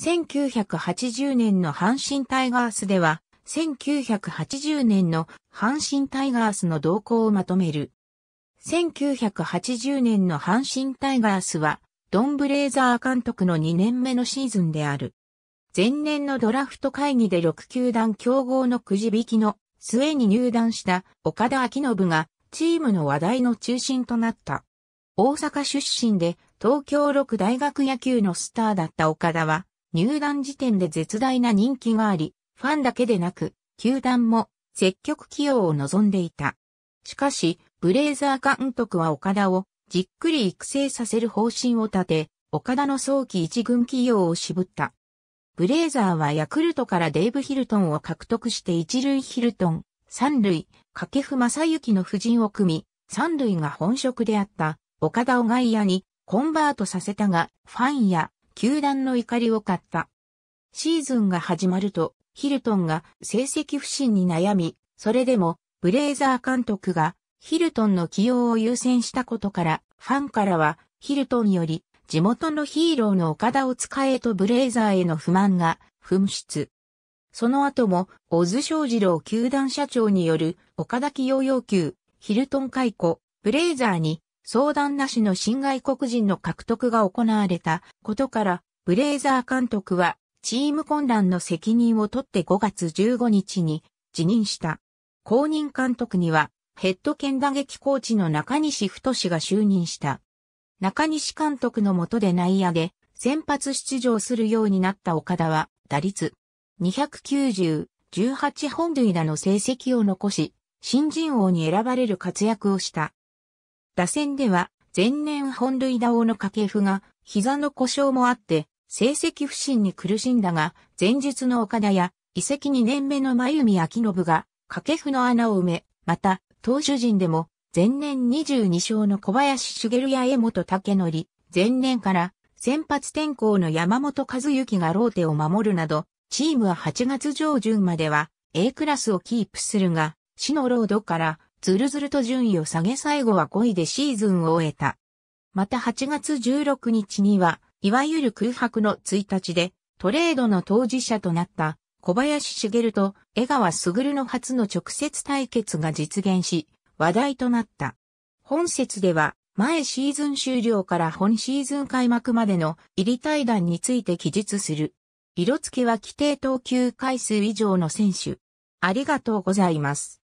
1980年の阪神タイガースでは、1980年の阪神タイガースの動向をまとめる。1980年の阪神タイガースは、ドン・ブレイザー監督の2年目のシーズンである。前年のドラフト会議で6球団競合のくじ引きの末に入団した岡田昭信がチームの話題の中心となった。大阪出身で東京6大学野球のスターだった岡田は入団時点で絶大な人気があり、ファンだけでなく、球団も積極起用を望んでいた。しかし、ブレイザー監督は岡田をじっくり育成させる方針を立て、岡田の早期一軍起用を渋った。ブレイザーはヤクルトからデイブ・ヒルトンを獲得して一塁ヒルトン、三塁、掛布正幸の布陣を組み、三塁が本職であった岡田を外野にコンバートさせたが、ファンや球団の怒りを買った。シーズンが始まると、ヒルトンが成績不振に悩み、それでもブレイザー監督がヒルトンの起用を優先したことから、ファンからはヒルトンより地元のヒーローの岡田を使えとブレイザーへの不満が噴出。その後も、小津翔二郎球団社長による岡田起用要求、ヒルトン解雇、ブレイザーに相談なしの新外国人の獲得が行われたことから、ブレイザー監督はチーム混乱の責任を取って5月15日に辞任した。公認監督にはヘッド兼打撃コーチの中西太が就任した。中西監督の下で内野で先発出場するようになった岡田は打率290、18本塁打の成績を残し、新人王に選ばれる活躍をした。打線では前年本塁打王の掛布が膝の故障もあって成績不振に苦しんだが前述の岡田や移籍2年目の真弓明信が掛布の穴を埋め、また投手陣でも前年22勝の小林茂や江本武則、前年から先発転向の山本和幸がローテを守るなど、チームは8月上旬までは A クラスをキープするが、死のロードからずるずると順位を下げ最後は5位でシーズンを終えた。また8月16日には、いわゆる空白の1日で、トレードの当事者となった小林茂と江川卓の初の直接対決が実現し、話題となった。本節では、前シーズン終了から本シーズン開幕までの入り対談について記述する。色付きは規定投球回数以上の選手。ありがとうございます。